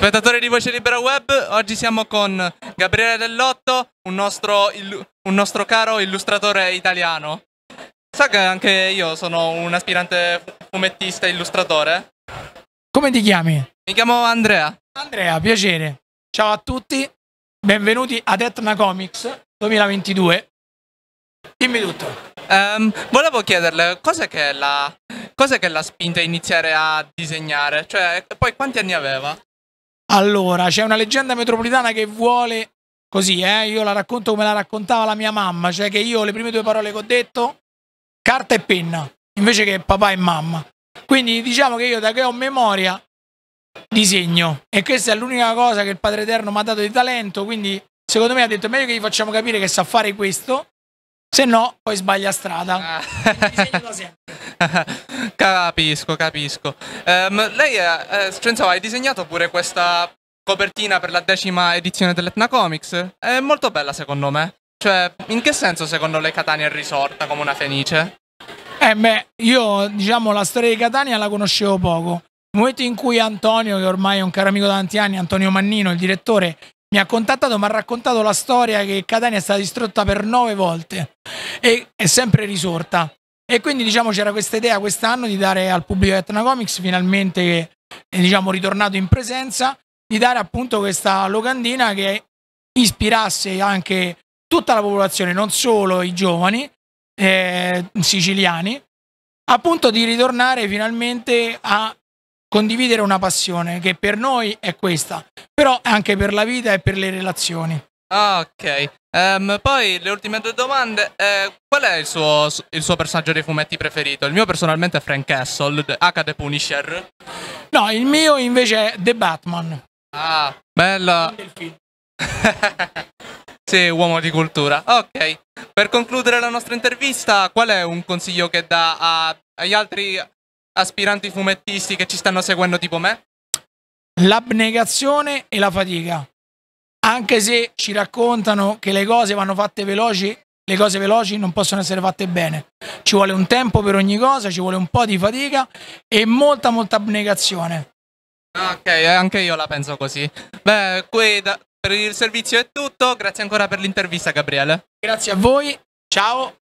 Spettatori di Voce Libera Web, oggi siamo con Gabriele Dell'Otto, un nostro, un nostro caro illustratore italiano. Sa che anche io sono un aspirante fumettista illustratore? Come ti chiami? Mi chiamo Andrea. Andrea, piacere. Ciao a tutti, benvenuti ad Etna Comics 2022. Dimmi tutto. Um, volevo chiederle, cos'è che la, cos'è che l'ha spinta a iniziare a disegnare? Cioè, poi quanti anni aveva? Allora, c'è una leggenda metropolitana che vuole così, eh, io la racconto come la raccontava la mia mamma, cioè che io le prime due parole che ho detto, carta e penna, invece che papà e mamma. Quindi diciamo che io da che ho memoria disegno e questa è l'unica cosa che il Padre Eterno mi ha dato di talento, quindi secondo me ha detto meglio che gli facciamo capire che sa fare questo, se no poi sbaglia strada. Ah. disegno sempre. capisco, capisco. Um, lei, eh, Cenzava, hai disegnato pure questa copertina per la decima edizione dell'Etna Comics? È molto bella secondo me. Cioè, in che senso secondo lei Catania è risorta come una fenice? Eh beh, io diciamo la storia di Catania la conoscevo poco. Nel momento in cui Antonio, che ormai è un caro amico da tanti anni, Antonio Mannino, il direttore, mi ha contattato, mi ha raccontato la storia che Catania è stata distrutta per nove volte e è sempre risorta. E quindi diciamo c'era questa idea quest'anno di dare al pubblico di Etna Comics, finalmente eh, diciamo ritornato in presenza, di dare appunto questa locandina che ispirasse anche tutta la popolazione, non solo i giovani eh, siciliani, appunto di ritornare finalmente a condividere una passione che per noi è questa, però anche per la vita e per le relazioni. Ah, ok. Um, poi le ultime due domande. Eh, qual è il suo, il suo, personaggio dei fumetti preferito? Il mio personalmente è Frank Castle, H The Punisher. No, il mio invece è The Batman. Ah, bella. sì, uomo di cultura. Ok. Per concludere la nostra intervista, qual è un consiglio che dà a, agli altri aspiranti fumettisti che ci stanno seguendo tipo me? L'abnegazione e la fatica anche se ci raccontano che le cose vanno fatte veloci, le cose veloci non possono essere fatte bene. Ci vuole un tempo per ogni cosa, ci vuole un po' di fatica e molta, molta abnegazione. Ok, eh, anche io la penso così. Beh, qui da, per il servizio è tutto, grazie ancora per l'intervista Gabriele. Grazie a voi, ciao.